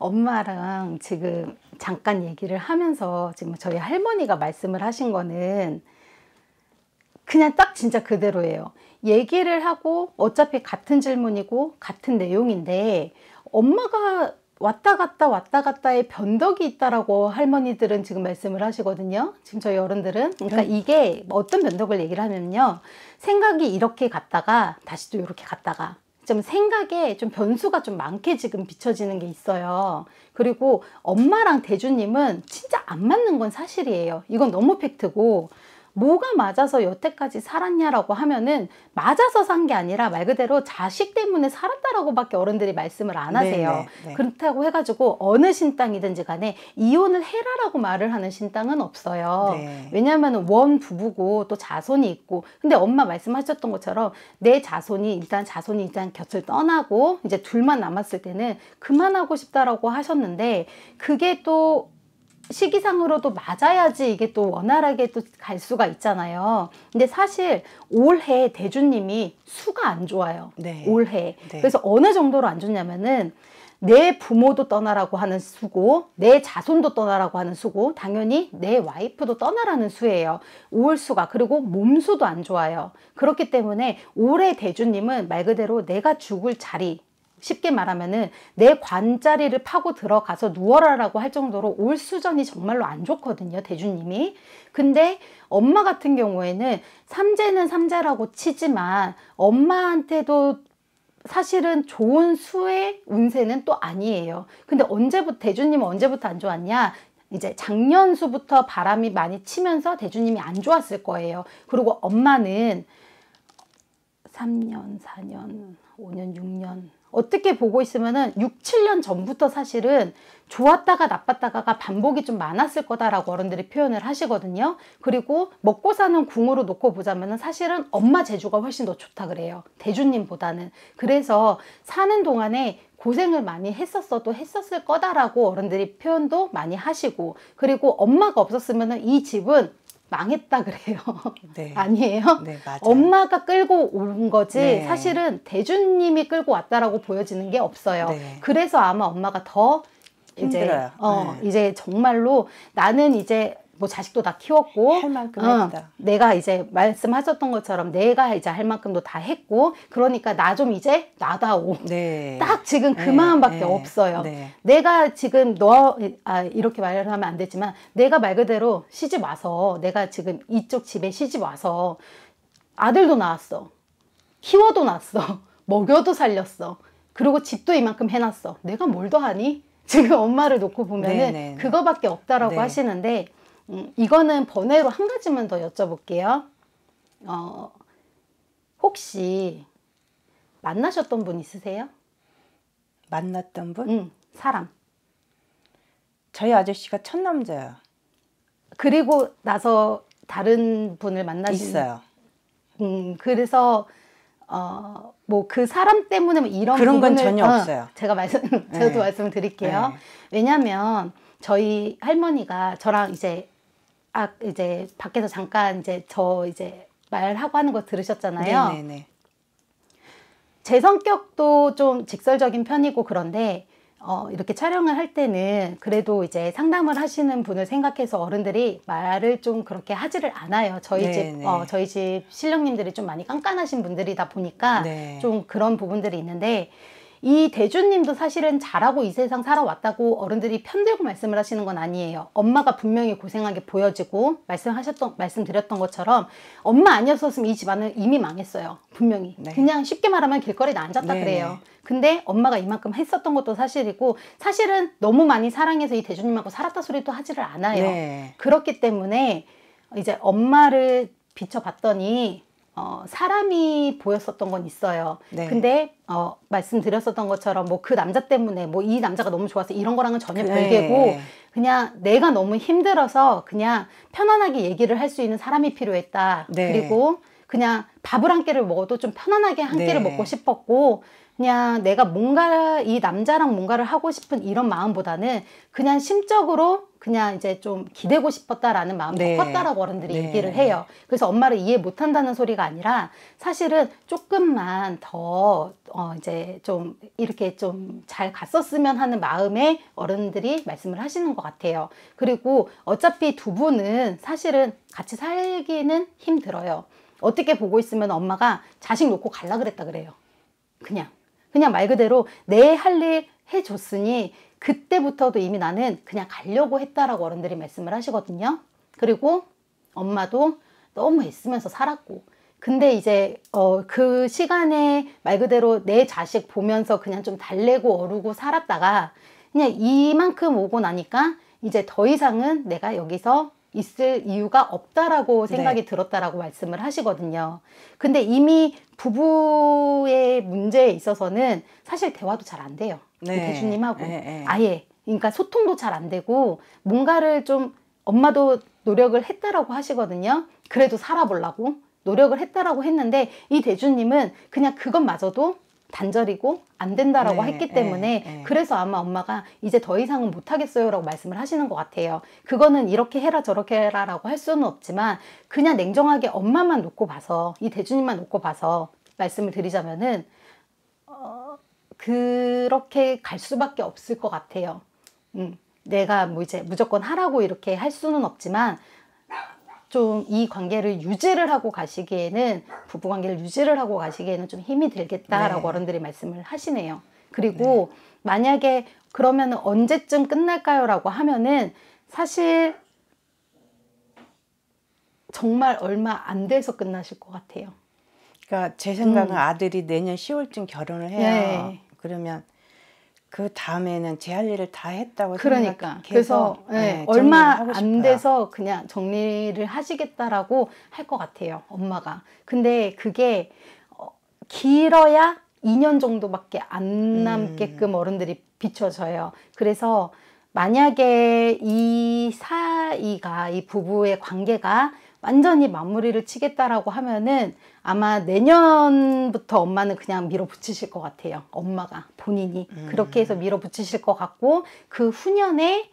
엄마랑 지금 잠깐 얘기를 하면서 지금 저희 할머니가 말씀을 하신 거는 그냥 딱 진짜 그대로예요. 얘기를 하고 어차피 같은 질문이고 같은 내용인데 엄마가 왔다 갔다 왔다 갔다의 변덕이 있다라고 할머니들은 지금 말씀을 하시거든요. 지금 저희 어른들은 그러니까 네. 이게 어떤 변덕을 얘기를 하면요. 생각이 이렇게 갔다가 다시 또 이렇게 갔다가 좀 생각에 좀 변수가 좀 많게 지금 비춰지는 게 있어요. 그리고 엄마랑 대주님은 진짜 안 맞는 건 사실이에요. 이건 너무 팩트고 뭐가 맞아서 여태까지 살았냐라고 하면은 맞아서 산 게 아니라 말 그대로 자식 때문에 살았다라고밖에 어른들이 말씀을 안 네, 하세요. 네네, 네. 그렇다고 해가지고 어느 신당이든지 간에 이혼을 해라라고 말을 하는 신당은 없어요. 네. 왜냐하면 원 부부고 또 자손이 있고 근데 엄마 말씀하셨던 것처럼 내 자손이 일단 자손이 일단 곁을 떠나고 이제 둘만 남았을 때는 그만하고 싶다라고 하셨는데 그게 또 시기상으로도 맞아야지 이게 또 원활하게 또 갈 수가 있잖아요. 근데 사실 올해 대주님이 수가 안 좋아요. 네. 올해. 네. 그래서 어느 정도로 안 좋냐면은 내 부모도 떠나라고 하는 수고, 내 자손도 떠나라고 하는 수고, 당연히 내 와이프도 떠나라는 수예요. 우울수가 그리고 몸수도 안 좋아요. 그렇기 때문에 올해 대주님은 말 그대로 내가 죽을 자리, 쉽게 말하면은 내 관자리를 파고 들어가서 누워라라고 할 정도로 올 수전이 정말로 안 좋거든요. 대주님이. 근데 엄마 같은 경우에는 삼재는 삼재라고 치지만 엄마한테도 사실은 좋은 수의 운세는 또 아니에요. 근데 언제부터 대주님 은 언제부터 안 좋았냐? 이제 작년 수부터 바람이 많이 치면서 대주님이 안 좋았을 거예요. 그리고 엄마는 3년, 4년, 5년, 6년 어떻게 보고 있으면은 6, 7년 전부터 사실은 좋았다가 나빴다가가 반복이 좀 많았을 거다라고 어른들이 표현을 하시거든요. 그리고 먹고 사는 궁으로 놓고 보자면은 사실은 엄마 재주가 훨씬 더 좋다 그래요. 대주님보다는. 그래서 사는 동안에 고생을 많이 했었어도 했었을 거다라고 어른들이 표현도 많이 하시고 그리고 엄마가 없었으면 이 집은 망했다 그래요. 네. 아니에요? 네, 맞아요. 엄마가 끌고 온 거지 네. 사실은 대준님이 끌고 왔다라고 보여지는 게 없어요. 네. 그래서 아마 엄마가 더 이제 힘들어요. 어, 네. 이제 정말로 나는 이제 뭐 자식도 다 키웠고 할 만큼 어, 했다. 내가 이제 말씀하셨던 것처럼 내가 이제 할 만큼도 다 했고 그러니까 나 좀 이제 나다오. 네. 딱 지금 그 네. 마음밖에 네. 없어요. 네. 내가 지금 너 아, 이렇게 말을 하면 안 되지만 내가 말 그대로 시집 와서 내가 지금 이쪽 집에 시집 와서 아들도 낳았어. 키워도 낳았어. 먹여도 살렸어. 그리고 집도 이만큼 해놨어. 내가 뭘 더 하니? 지금 엄마를 놓고 보면은 네네. 네, 네. 그거밖에 없다라고 네. 하시는데 음, 이거는 번외로 한 가지만 더 여쭤볼게요. 어, 혹시 만나셨던 분 있으세요? 만났던 분? 응, 사람. 저희 아저씨가 첫 남자예요. 그리고 나서 다른 분을 만나신 있어요. 음, 그래서 어, 뭐 그 사람 때문에 뭐 이런 그런 부분을, 건 전혀 어, 없어요. 제가 말씀 네. 저도 네. 말씀드릴게요. 네. 왜냐하면 저희 할머니가 저랑 이제 아 이제 밖에서 잠깐 이제 저 이제 말하고 하는 거 들으셨잖아요. 네네제 성격도 좀 직설적인 편이고 그런데 어, 이렇게 촬영을 할 때는 그래도 이제 상담을 하시는 분을 생각해서 어른들이 말을 좀 그렇게 하지를 않아요. 저희 네네. 집, 어, 저희 집 실령님들이 좀 많이 깐깐하신 분들이다 보니까 네. 좀 그런 부분들이 있는데 이 대주님도 사실은 잘하고 이 세상 살아왔다고 어른들이 편들고 말씀을 하시는 건 아니에요. 엄마가 분명히 고생한 게 보여지고 말씀하셨던 말씀드렸던 것처럼 엄마 아니었었으면 이 집안은 이미 망했어요. 분명히. 네. 그냥 쉽게 말하면 길거리에 앉았다 네. 그래요. 네. 근데 엄마가 이만큼 했었던 것도 사실이고 사실은 너무 많이 사랑해서 이 대주님하고 살았다 소리도 하지를 않아요. 네. 그렇기 때문에 이제 엄마를 비춰봤더니 어, 사람이 보였었던 건 있어요. 네. 근데 어, 말씀드렸었던 것처럼 뭐 그 남자 때문에 뭐 이 남자가 너무 좋아서 이런 거랑은 전혀 네. 별개고 그냥 내가 너무 힘들어서 그냥 편안하게 얘기를 할 수 있는 사람이 필요했다. 네. 그리고 그냥 밥을 한 끼를 먹어도 좀 편안하게 한 네. 끼를 먹고 싶었고 그냥 내가 뭔가 이 남자랑 뭔가를 하고 싶은 이런 마음보다는 그냥 심적으로 그냥 이제 좀 기대고 싶었다라는 마음이 네. 컸다라고 어른들이 네. 얘기를 해요. 그래서 엄마를 이해 못한다는 소리가 아니라 사실은 조금만 더 어, 이제 좀 이렇게 좀 잘 갔었으면 하는 마음에 어른들이 말씀을 하시는 것 같아요. 그리고 어차피 두 분은 사실은 같이 살기는 힘들어요. 어떻게 보고 있으면 엄마가 자식 놓고 갈라 그랬다 그래요. 그냥. 그냥 말 그대로 내 할 일 해줬으니 그때부터도 이미 나는 그냥 가려고 했다라고 어른들이 말씀을 하시거든요. 그리고 엄마도 너무 애쓰면서 살았고 근데 이제 어, 그 시간에 말 그대로 내 자식 보면서 그냥 좀 달래고 어르고 살았다가 그냥 이만큼 오고 나니까 이제 더 이상은 내가 여기서 있을 이유가 없다라고 네. 생각이 네. 들었다라고 말씀을 하시거든요. 근데 이미 부부의 문제에 있어서는 사실 대화도 잘 안 돼요. 네. 대주님하고 네, 네. 아예 그러니까 소통도 잘 안 되고 뭔가를 좀 엄마도 노력을 했다라고 하시거든요. 그래도 살아보려고 노력을 했다라고 했는데 이 대주님은 그냥 그것마저도 단절이고 안 된다라고 네, 했기 네, 때문에 네. 그래서 아마 엄마가 이제 더 이상은 못 하겠어요라고 말씀을 하시는 것 같아요. 그거는 이렇게 해라 저렇게 해라라고 할 수는 없지만 그냥 냉정하게 엄마만 놓고 봐서 이대주님만 놓고 봐서 말씀을 드리자면은 어, 그렇게 갈 수밖에 없을 것 같아요. 음, 내가 뭐 이제 무조건 하라고 이렇게 할 수는 없지만 좀 이 관계를 유지를 하고 가시기에는 부부 관계를 유지를 하고 가시기에는 좀 힘이 들겠다라고 네. 어른들이 말씀을 하시네요. 그리고 네. 만약에 그러면 언제쯤 끝날까요라고 하면은 사실 정말 얼마 안 돼서 끝나실 것 같아요. 그러니까 제 생각은 음. 아들이 내년 10월쯤 결혼을 해요. 네. 그러면 그 다음에는 제 할 일을 다 했다고 그러니까. 그래서 네, 예, 얼마 안 돼서 그냥 정리를 하시겠다라고 할 것 같아요 엄마가 근데 그게 어, 길어야 2년 정도밖에 안 음. 남게끔 음. 어른들이 비춰져요 그래서 만약에 이 사이가 이 부부의 관계가 완전히 마무리를 치겠다라고 하면은 아마 내년부터 엄마는 그냥 밀어붙이실 것 같아요. 엄마가 본인이 음. 그렇게 해서 밀어붙이실 것 같고 그 후년에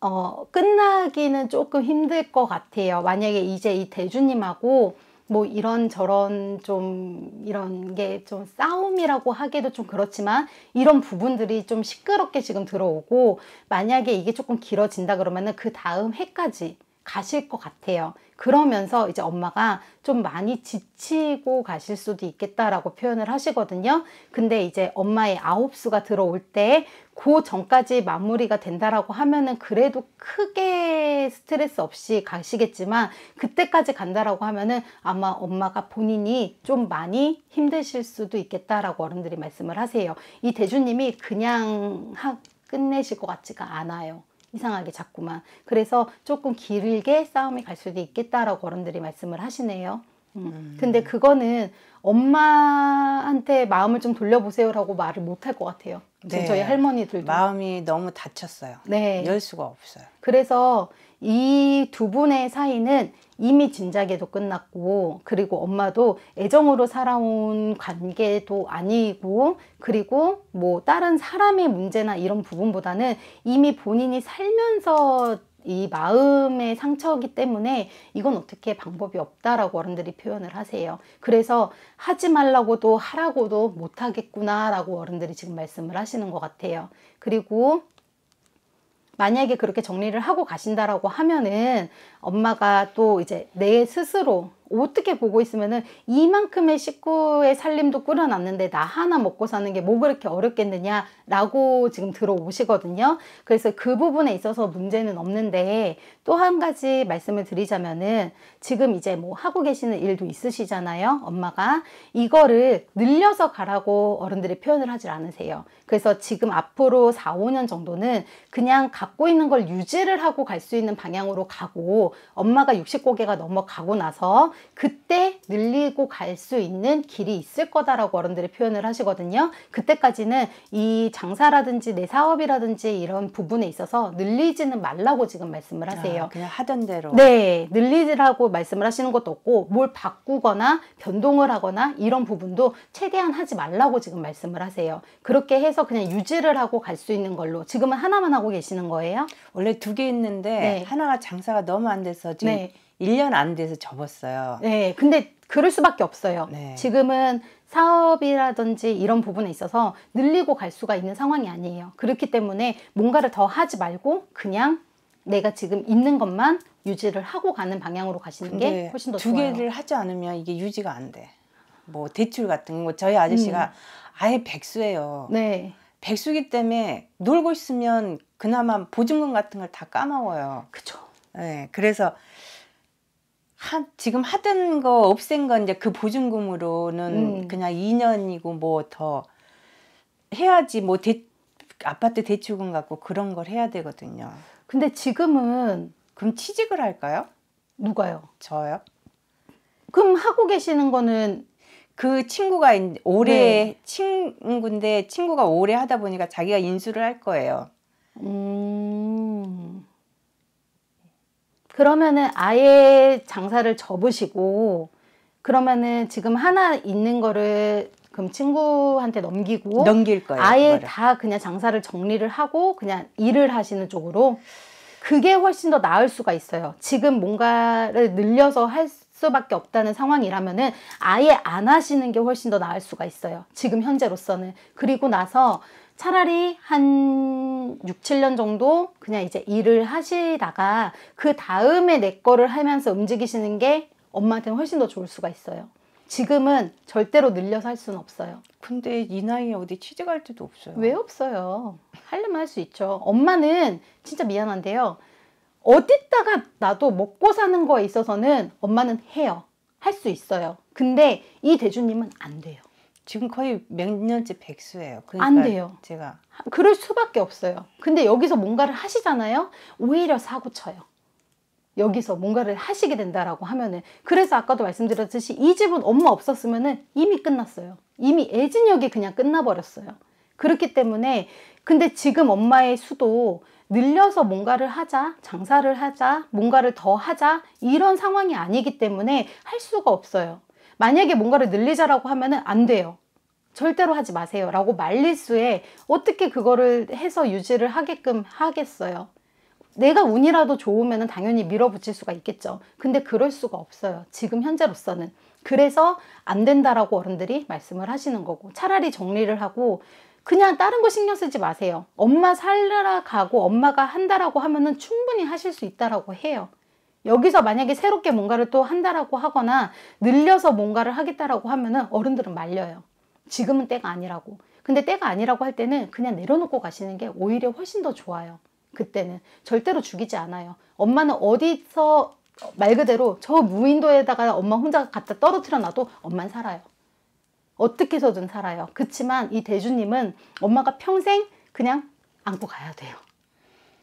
어, 끝나기는 조금 힘들 것 같아요. 만약에 이제 이 대주님하고 뭐 이런 저런 좀 이런 게 좀 싸움이라고 하기도 좀 그렇지만 이런 부분들이 좀 시끄럽게 지금 들어오고 만약에 이게 조금 길어진다 그러면은 그 다음 해까지 가실 것 같아요. 그러면서 이제 엄마가 좀 많이 지치고 가실 수도 있겠다라고 표현을 하시거든요. 근데 이제 엄마의 아홉수가 들어올 때그 전까지 마무리가 된다라고 하면은 그래도 크게 스트레스 없이 가시겠지만 그때까지 간다라고 하면은 아마 엄마가 본인이 좀 많이 힘드실 수도 있겠다라고 어른들이 말씀을 하세요. 이 대주님이 그냥 끝내실 것 같지가 않아요. 이상하게 자꾸만. 그래서 조금 길게 싸움이 갈 수도 있겠다라고 어른들이 말씀을 하시네요. 음. 음. 근데 그거는 엄마한테 마음을 좀 돌려보세요라고 말을 못할 것 같아요. 네. 저희 할머니들도 마음이 너무 다쳤어요. 네. 열 수가 없어요. 그래서 이두 분의 사이는 이미 진작에도 끝났고 그리고 엄마도 애정으로 살아온 관계도 아니고 그리고 뭐 다른 사람의 문제나 이런 부분보다는 이미 본인이 살면서 이 마음의 상처기 때문에 이건 어떻게 방법이 없다라고 어른들이 표현을 하세요. 그래서 하지 말라고도 하라고도 못하겠구나라고 어른들이 지금 말씀을 하시는 것 같아요. 그리고 만약에 그렇게 정리를 하고 가신다라고 하면은 엄마가 또 이제 내 스스로 어떻게 보고 있으면은 이만큼의 식구의 살림도 꾸려놨는데 나 하나 먹고 사는 게 뭐 그렇게 어렵겠느냐라고 지금 들어오시거든요. 그래서 그 부분에 있어서 문제는 없는데 또한 가지 말씀을 드리자면은 지금 이제 뭐 하고 계시는 일도 있으시잖아요. 엄마가 이거를 늘려서 가라고 어른들이 표현을 하질 않으세요. 그래서 지금 앞으로 4, 5년 정도는 그냥 갖고 있는 걸 유지를 하고 갈 수 있는 방향으로 가고 엄마가 60고개가 넘어가고 나서 그때 늘리고 갈 수 있는 길이 있을 거다라고 어른들이 표현을 하시거든요. 그때까지는 이 장사라든지 내 사업이라든지 이런 부분에 있어서 늘리지는 말라고 지금 말씀을 하세요. 아, 거예요. 그냥 하던 대로. 네, 늘리라고 말씀을 하시는 것도 없고 뭘 바꾸거나 변동을 하거나 이런 부분도 최대한 하지 말라고 지금 말씀을 하세요. 그렇게 해서 그냥 유지를 하고 갈 수 있는 걸로 지금은 하나만 하고 계시는 거예요? 원래 두 개 있는데 네. 하나가 장사가 너무 안 돼서 지금 네. 1년 안 돼서 접었어요. 네, 근데 그럴 수밖에 없어요. 네. 지금은 사업이라든지 이런 부분에 있어서 늘리고 갈 수가 있는 상황이 아니에요. 그렇기 때문에 뭔가를 더 하지 말고 그냥 내가 지금 있는 것만 유지를 하고 가는 방향으로 가시는 게 훨씬 더 좋아요. 개를 하지 않으면 이게 유지가 안 돼. 뭐 대출 같은 거 저희 아저씨가 음. 아예 백수예요. 네. 백수기 때문에 놀고 있으면 그나마 보증금 같은 걸 다 까먹어요. 그죠. 네, 그래서 하, 지금 하던 거 없앤 건 이제 그 보증금으로는 음. 그냥 2년이고 뭐 더 해야지 뭐 대, 아파트 대출금 갖고 그런 걸 해야 되거든요. 근데 지금은 그럼 취직을 할까요? 누가요? 저요. 그럼 하고 계시는 거는 그 친구가 오래 네. 친구인데 친구가 오래 하다 보니까 자기가 인수를 할 거예요. 음. 그러면은 아예 장사를 접으시고 그러면은 지금 하나 있는 거를 그럼 친구한테 넘기고 넘길 거예요. 아예 그다 그냥 장사를 정리를 하고 그냥 일을 하시는 쪽으로 그게 훨씬 더 나을 수가 있어요. 지금 뭔가를 늘려서 할 수밖에 없다는 상황이라면은 아예 안 하시는 게 훨씬 더 나을 수가 있어요. 지금 현재로서는. 그리고 나서 차라리 한 6, 7년 정도 그냥 이제 일을 하시다가 그 다음에 내 거를 하면서 움직이시는 게 엄마한테는 훨씬 더 좋을 수가 있어요. 지금은 절대로 늘려서 할 수는 없어요. 근데 이 나이에 어디 취직 할 데도 없어요. 왜 없어요? 하려면 할 수 있죠. 엄마는 진짜 미안한데요. 어디다가 나도 먹고 사는 거에 있어서는 엄마는 해요. 할 수 있어요. 근데 이 대주님은 안 돼요. 지금 거의 몇 년째 백수예요. 그러니까 안 돼요. 제가 그럴 수밖에 없어요. 근데 여기서 뭔가를 하시잖아요. 오히려 사고 쳐요. 여기서 뭔가를 하시게 된다라고 하면은 그래서 아까도 말씀드렸듯이 이 집은 엄마 없었으면은 이미 끝났어요. 이미 애진역이 그냥 끝나버렸어요. 그렇기 때문에 근데 지금 엄마의 수도 늘려서 뭔가를 하자, 장사를 하자, 뭔가를 더 하자 이런 상황이 아니기 때문에 할 수가 없어요. 만약에 뭔가를 늘리자라고 하면은 안 돼요. 절대로 하지 마세요라고 말릴 수에 어떻게 그거를 해서 유지를 하게끔 하겠어요. 내가 운이라도 좋으면 당연히 밀어붙일 수가 있겠죠. 근데 그럴 수가 없어요. 지금 현재로서는. 그래서 안 된다라고 어른들이 말씀을 하시는 거고 차라리 정리를 하고 그냥 다른 거 신경 쓰지 마세요. 엄마 살려가고 라 엄마가 한다라고 하면은 충분히 하실 수 있다라고 해요. 여기서 만약에 새롭게 뭔가를 또 한다라고 하거나 늘려서 뭔가를 하겠다라고 하면은 어른들은 말려요. 지금은 때가 아니라고. 근데 때가 아니라고 할 때는 그냥 내려놓고 가시는 게 오히려 훨씬 더 좋아요. 그때는 절대로 죽이지 않아요. 엄마는 어디서 말 그대로 저 무인도에다가 엄마 혼자 갖다 떨어뜨려 놔도 엄마는 살아요. 어떻게 해서든 살아요. 그렇지만 이 대주님은 엄마가 평생 그냥 안고 가야 돼요.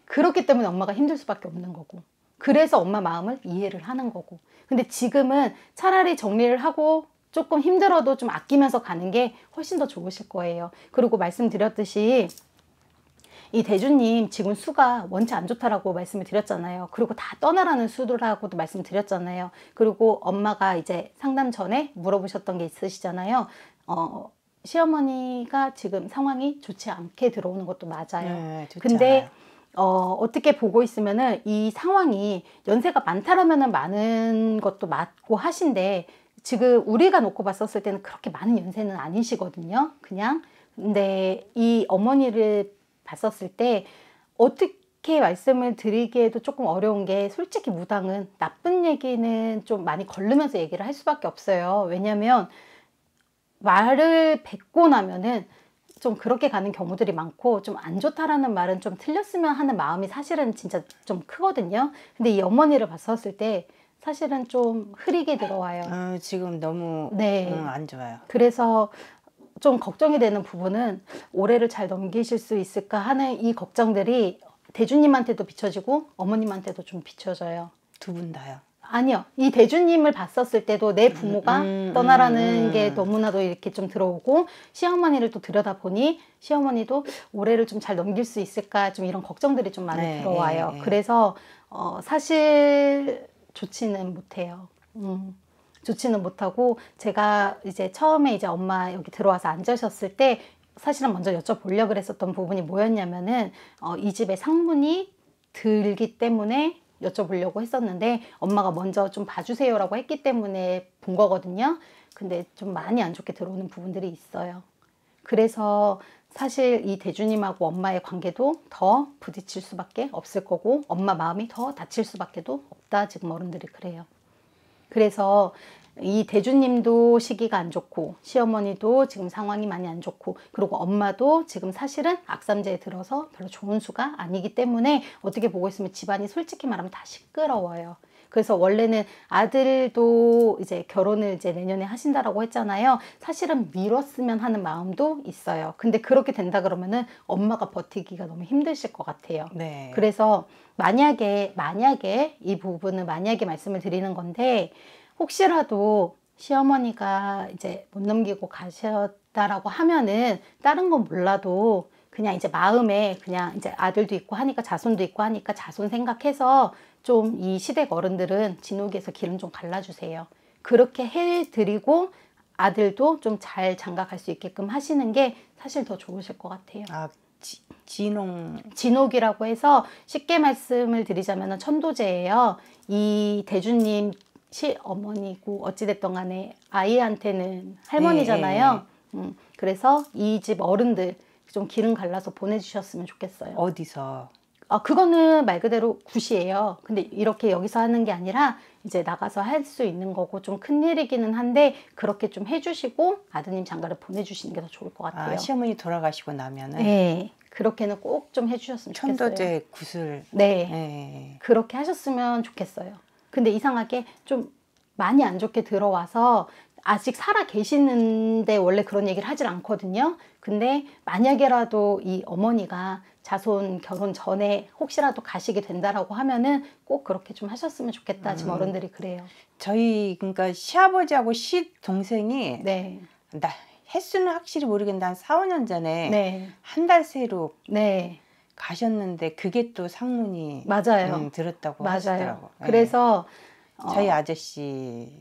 그렇기 때문에 엄마가 힘들 수밖에 없는 거고. 그래서 엄마 마음을 이해를 하는 거고. 근데 지금은 차라리 정리를 하고 조금 힘들어도 좀 아끼면서 가는 게 훨씬 더 좋으실 거예요. 그리고 말씀드렸듯이 이 대주님 지금 수가 원체 안 좋다라고 말씀을 드렸잖아요. 그리고 다 떠나라는 수도라고도 말씀드렸잖아요. 그리고 엄마가 이제 상담 전에 물어보셨던 게 있으시잖아요. 어, 시어머니가 지금 상황이 좋지 않게 들어오는 것도 맞아요. 네, 근데 어, 어떻게 보고 있으면은 이 상황이 연세가 많다라면은 많은 것도 맞고 하신데 지금 우리가 놓고 봤었을 때는 그렇게 많은 연세는 아니시거든요. 그냥 근데 이 어머니를 봤었을 때 어떻게 말씀을 드리기에도 조금 어려운 게 솔직히 무당은 나쁜 얘기는 좀 많이 걸르면서 얘기를 할 수밖에 없어요. 왜냐면 하 말을 뱉고 나면은 좀 그렇게 가는 경우들이 많고 좀 안 좋다라는 말은 좀 틀렸으면 하는 마음이 사실은 진짜 좀 크거든요. 근데 이 어머니를 봤었을 때 사실은 좀 흐리게 들어와요. 어, 지금 너무 네. 음, 안 좋아요. 그래서 좀 걱정이 되는 부분은 올해를 잘 넘기실 수 있을까 하는 이 걱정들이 대주님한테도 비춰지고 어머님한테도 좀 비춰져요. 두 분 다요? 아니요. 이 대주님을 봤었을 때도 내 부모가 음, 음, 떠나라는 음. 게 너무나도 이렇게 좀 들어오고 시어머니를 또 들여다보니 시어머니도 올해를 좀 잘 넘길 수 있을까 좀 이런 걱정들이 좀 많이 네, 들어와요. 네, 네. 그래서 어, 사실 좋지는 못해요. 음. 좋지는 못하고 제가 이제 처음에 이제 엄마 여기 들어와서 앉으셨을 때 사실은 먼저 여쭤보려고 그랬었던 부분이 뭐였냐면은 어, 이 집의 상문이 들기 때문에 여쭤보려고 했었는데 엄마가 먼저 좀 봐주세요라고 했기 때문에 본 거거든요. 근데 좀 많이 안 좋게 들어오는 부분들이 있어요. 그래서 사실 이 대주님하고 엄마의 관계도 더 부딪힐 수밖에 없을 거고 엄마 마음이 더 다칠 수밖에도 없다 지금 어른들이 그래요. 그래서 이 대주님도 시기가 안 좋고 시어머니도 지금 상황이 많이 안 좋고 그리고 엄마도 지금 사실은 악삼제에 들어서 별로 좋은 수가 아니기 때문에 어떻게 보고 있으면 집안이 솔직히 말하면 다 시끄러워요. 그래서 원래는 아들도 이제 결혼을 이제 내년에 하신다라고 했잖아요. 사실은 미뤘으면 하는 마음도 있어요. 근데 그렇게 된다 그러면은 엄마가 버티기가 너무 힘드실 것 같아요. 네. 그래서 만약에 만약에 이 부분은 만약에 말씀을 드리는 건데 혹시라도 시어머니가 이제 못 넘기고 가셨다라고 하면은 다른 건 몰라도 그냥 이제 마음에 그냥 이제 아들도 있고 하니까 자손도 있고 하니까 자손 생각해서 좀 이 시댁 어른들은 진옥에서 기름 좀 갈라주세요. 그렇게 해드리고 아들도 좀 잘 장가갈 수 있게끔 하시는 게 사실 더 좋으실 것 같아요. 아, 지, 진옥. 진옥이라고 해서 쉽게 말씀을 드리자면 천도제예요. 이 대주님 시어머니고 어찌됐던 간에 아이한테는 할머니잖아요. 네. 네, 네. 음, 그래서 이 집 어른들 좀 기름 갈라서 보내주셨으면 좋겠어요. 어디서? 아, 그거는 말 그대로 굿이에요. 근데 이렇게 여기서 하는 게 아니라 이제 나가서 할 수 있는 거고 좀 큰일이기는 한데 그렇게 좀 해주시고 아드님 장가를 보내주시는 게 더 좋을 것 같아요. 아, 시어머니 돌아가시고 나면은? 네. 그렇게는 꼭 좀 해주셨으면 좋겠어요. 천도제 굿을? 네. 네. 그렇게 하셨으면 좋겠어요. 근데 이상하게 좀 많이 안 좋게 들어와서 아직 살아 계시는데 원래 그런 얘기를 하질 않거든요. 근데 만약에라도 이 어머니가 자손 결혼 전에 혹시라도 가시게 된다라고 하면은 꼭 그렇게 좀 하셨으면 좋겠다. 음. 지금 어른들이 그래요. 저희 그러니까 시아버지하고 시 동생이 네. 나 횟수는 확실히 모르겠는데 한 4, 5년 전에 네. 한달 새로 네. 가셨는데 그게 또 상문이 맞아요. 음, 들었다고 맞아요. 하시더라고. 그래서 네. 저희 어. 아저씨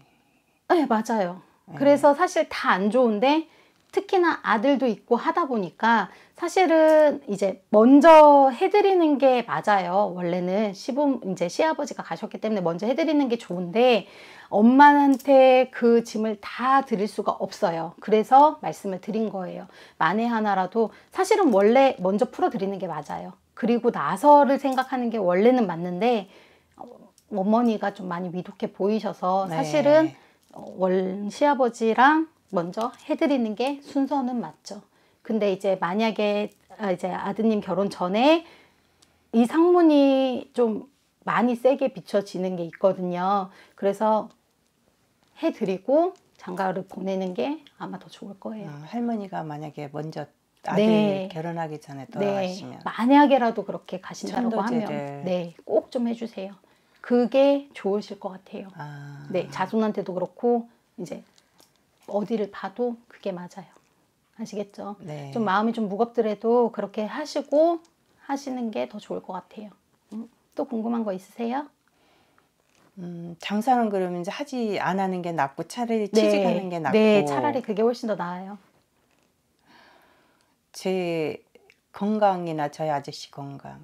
네 맞아요. 네. 그래서 사실 다 안 좋은데 특히나 아들도 있고 하다 보니까 사실은 이제 먼저 해드리는 게 맞아요. 원래는 시부 이제 시아버지가 가셨기 때문에 먼저 해드리는 게 좋은데 엄마한테 그 짐을 다 드릴 수가 없어요. 그래서 말씀을 드린 거예요. 만에 하나라도 사실은 원래 먼저 풀어드리는 게 맞아요. 그리고 나서를 생각하는 게 원래는 맞는데 어, 어머니가 좀 많이 위독해 보이셔서 네. 사실은 네. 원 어, 시아버지랑 먼저 해드리는 게 순서는 맞죠. 근데 이제 만약에 아, 이제 아드님 결혼 전에 이 상문이 좀 많이 세게 비춰지는 게 있거든요. 그래서 해드리고 장가를 보내는 게 아마 더 좋을 거예요. 아, 할머니가 만약에 먼저 아들 네. 결혼하기 전에 돌아가시면 네. 만약에라도 그렇게 가신다고 하면 네, 꼭 좀 해주세요. 그게 좋으실 것 같아요. 아... 네, 자손한테도 그렇고 이제 어디를 봐도 그게 맞아요. 아시겠죠? 네. 좀 마음이 좀 무겁더라도 그렇게 하시고 하시는 게 더 좋을 것 같아요. 음, 또 궁금한 거 있으세요? 음, 장사는 그러면 이제 하지 안 하는 게 낫고 차라리 네. 취직하는 게 네, 낫고. 네, 차라리 그게 훨씬 더 나아요. 제 건강이나 저희 아저씨 건강은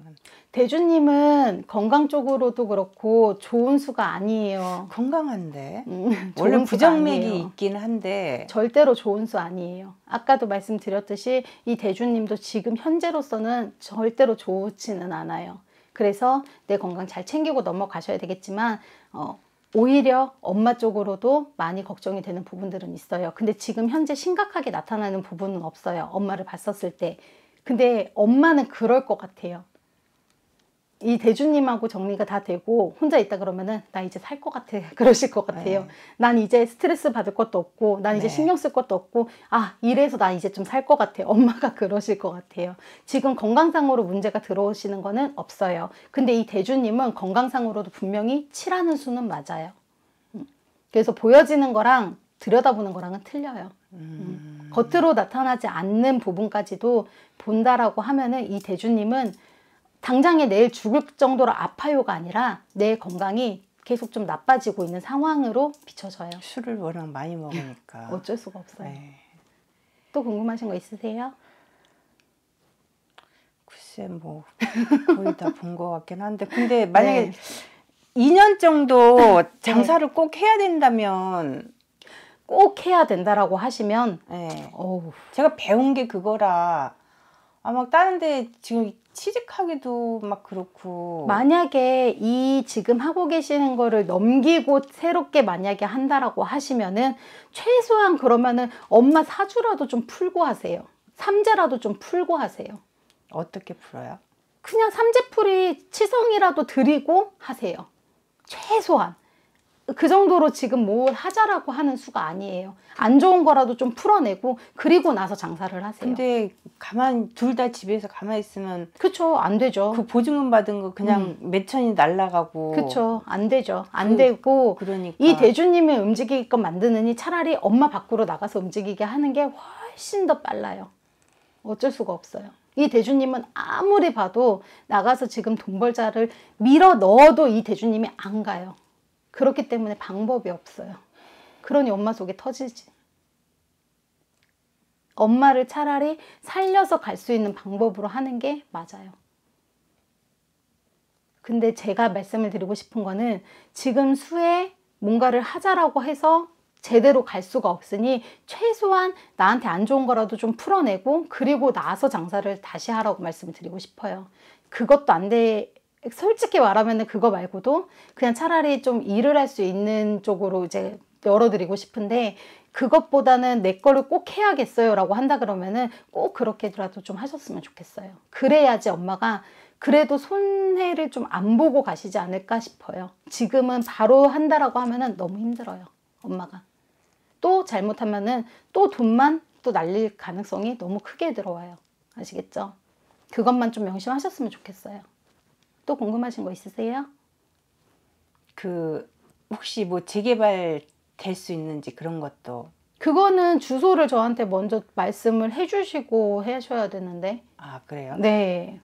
대주님은 건강 쪽으로도 그렇고 좋은 수가 아니에요. 건강한데 음, 원래 부정맥이 있긴 한데 절대로 좋은 수 아니에요. 아까도 말씀드렸듯이 이 대주님도 지금 현재로서는 절대로 좋지는 않아요. 그래서 내 건강 잘 챙기고 넘어가셔야 되겠지만 어, 오히려 엄마 쪽으로도 많이 걱정이 되는 부분들은 있어요. 근데 지금 현재 심각하게 나타나는 부분은 없어요. 엄마를 봤었을 때. 근데 엄마는 그럴 것 같아요. 이 대주님하고 정리가 다 되고 혼자 있다 그러면은 나 이제 살 것 같아 그러실 것 같아요. 네. 난 이제 스트레스 받을 것도 없고 난 이제 네. 신경 쓸 것도 없고 아 이래서 나 이제 좀 살 것 같아 엄마가 그러실 것 같아요. 지금 건강상으로 문제가 들어오시는 거는 없어요. 근데 이 대주님은 건강상으로도 분명히 칠하는 수는 맞아요. 음. 그래서 보여지는 거랑 들여다보는 거랑은 틀려요. 음. 겉으로 나타나지 않는 부분까지도 본다라고 하면은 이 대주님은 당장에 내일 죽을 정도로 아파요가 아니라 내 건강이 계속 좀 나빠지고 있는 상황으로 비춰져요. 술을 워낙 많이 먹으니까 어쩔 수가 없어요. 네. 또 궁금하신 거 있으세요? 글쎄 뭐 거의 다 본 것 같긴 한데 근데 만약에 네. 2년 정도 네. 장사를 꼭 해야 된다면 꼭 해야 된다라고 하시면 네. 어우. 제가 배운 게 그거라 아마 다른 데 지금 취직하기도 막 그렇고 만약에 이 지금 하고 계시는 거를 넘기고 새롭게 만약에 한다라고 하시면은 최소한 그러면은 엄마 사주라도 좀 풀고 하세요 삼재라도 좀 풀고 하세요 어떻게 풀어요? 그냥 삼재풀이 치성이라도 드리고 하세요 최소한 그 정도로 지금 뭘 하자라고 하는 수가 아니에요. 안 좋은 거라도 좀 풀어내고 그리고 나서 장사를 하세요. 근데 가만 둘 다 집에서 가만히 있으면 그쵸 안 되죠. 그 보증금 받은 거 그냥 음. 몇 천이 날라가고 그쵸 안 되죠. 안 그, 되고 그러니까 이 대주님이 움직이게끔 만드느니 차라리 엄마 밖으로 나가서 움직이게 하는 게 훨씬 더 빨라요. 어쩔 수가 없어요. 이 대주님은 아무리 봐도 나가서 지금 돈 벌자를 밀어 넣어도 이 대주님이 안 가요. 그렇기 때문에 방법이 없어요. 그러니 엄마 속이 터지지. 엄마를 차라리 살려서 갈 수 있는 방법으로 하는 게 맞아요. 근데 제가 말씀을 드리고 싶은 거는 지금 수에 뭔가를 하자라고 해서 제대로 갈 수가 없으니 최소한 나한테 안 좋은 거라도 좀 풀어내고 그리고 나서 장사를 다시 하라고 말씀을 드리고 싶어요. 그것도 안 돼, 그 솔직히 말하면 그거 말고도 그냥 차라리 좀 일을 할 수 있는 쪽으로 이제 열어드리고 싶은데 그것보다는 내 거를 꼭 해야겠어요 라고 한다 그러면은 꼭 그렇게라도 좀 하셨으면 좋겠어요. 그래야지 엄마가 그래도 손해를 좀 안 보고 가시지 않을까 싶어요. 지금은 바로 한다라고 하면은 너무 힘들어요. 엄마가. 또 잘못하면은 또 돈만 또 날릴 가능성이 너무 크게 들어와요. 아시겠죠? 그것만 좀 명심하셨으면 좋겠어요. 또 궁금하신 거 있으세요? 그 혹시 뭐 재개발 될 수 있는지 그런 것도 그거는 주소를 저한테 먼저 말씀을 해주시고 하셔야 되는데 아 그래요? 네